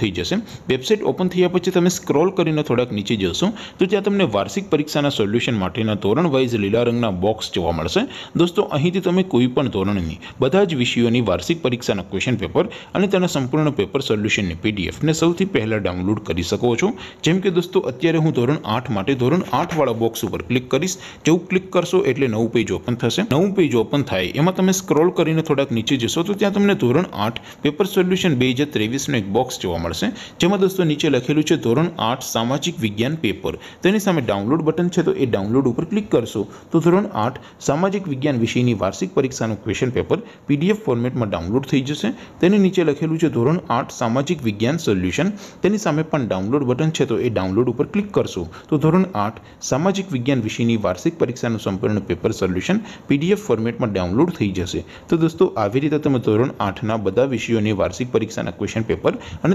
થઈ જશે website open થયા પછી તમે સ્ક્રોલ કરીને થોડક નીચે જશો તો ત્યાં તમને વાર્ષિક પરીક્ષાના સોલ્યુશન માટેનો ધોરણ વાઇઝ લીલા રંગનો બોક્સ જોવા મળશે દોસ્તો અહીંથી તમે કોઈ પણ ધોરણની બધા જ વિષયોની વાર્ષિક પરીક્ષાના ક્વેશ્ચન પેપર અને તેનો સંપૂર્ણ પેપર સોલ્યુશનની પીડીએફ ને સૌથી પહેલા ડાઉનલોડ કરી શકો છો જેમ કે દોસ્તો અત્યારે હું ધોરણ 8 માટે ધોરણ 8 વાળો બોક્સ ઉપર ક્લિક કરિસ જે હું ક્લિક કરશું એટલે નવું પેજ ઓપન થશે નવું પેજ ઓપન થાય એમાં તમે સ્ક્રોલ કરીને થોડક નીચે જશો તો ત્યાં તમને ધોરણ 8 પેપર સોલ્યુશન 2023 નો એક બોક્સ મળશે જેમ કે દોસ્તો નીચે લખેલું છે ધોરણ 8 સામાજિક વિજ્ઞાન પેપર તેની સામે ડાઉનલોડ બટન છે તો એ ડાઉનલોડ ઉપર ક્લિક કરશો તો ધોરણ 8 સામાજિક વિજ્ઞાન વિષયની વાર્ષિક પરીક્ષાનું ક્વેશ્ચન પેપર પીડીએફ ફોર્મેટમાં ડાઉનલોડ થઈ જશે તેની નીચે લખેલું છે ધોરણ 8 સામાજિક વિજ્ઞાન સોલ્યુશન તેની સામે પણ ડાઉનલોડ બટન છે તો એ ડાઉનલોડ ઉપર ક્લિક કરશો તો ધોરણ 8 સામાજિક વિજ્ઞાન વિષયની વાર્ષિક પરીક્ષાનું સંપૂર્ણ પેપર સોલ્યુશન પીડીએફ ફોર્મેટમાં ડાઉનલોડ થઈ જશે તો દોસ્તો આવી રીતે તમને ધોરણ 8 ના બધા વિષયોની વાર્ષિક પરીક્ષાના ક્વેશ્ચન પેપર અને